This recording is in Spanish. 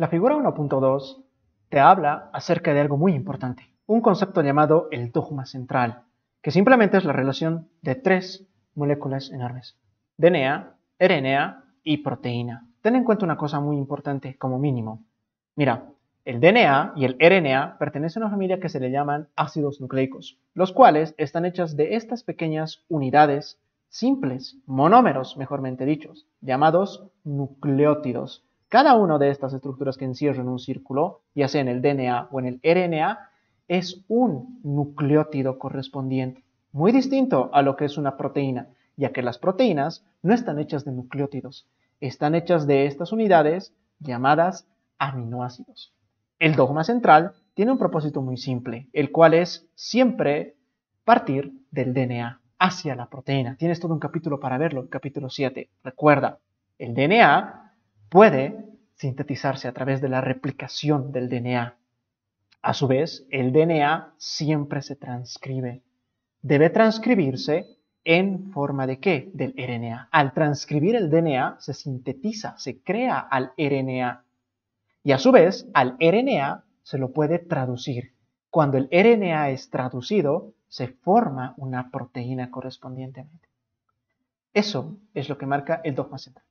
La figura 1.2 te habla acerca de algo muy importante, un concepto llamado el dogma central, que simplemente es la relación de tres moléculas enormes, DNA, RNA y proteína. Ten en cuenta una cosa muy importante como mínimo. Mira, el DNA y el RNA pertenecen a una familia que se le llaman ácidos nucleicos, los cuales están hechas de estas pequeñas unidades simples, monómeros, mejormente dichos, llamados nucleótidos cada una de estas estructuras que encierran un círculo, ya sea en el DNA o en el RNA, es un nucleótido correspondiente, muy distinto a lo que es una proteína, ya que las proteínas no están hechas de nucleótidos, están hechas de estas unidades llamadas aminoácidos. El dogma central tiene un propósito muy simple, el cual es siempre partir del DNA hacia la proteína. Tienes todo un capítulo para verlo, el capítulo 7. Recuerda, el DNA puede sintetizarse a través de la replicación del DNA. A su vez, el DNA siempre se transcribe. Debe transcribirse en forma de qué? Del RNA. Al transcribir el DNA se sintetiza, se crea al RNA. Y a su vez, al RNA se lo puede traducir. Cuando el RNA es traducido, se forma una proteína correspondientemente. Eso es lo que marca el dogma central.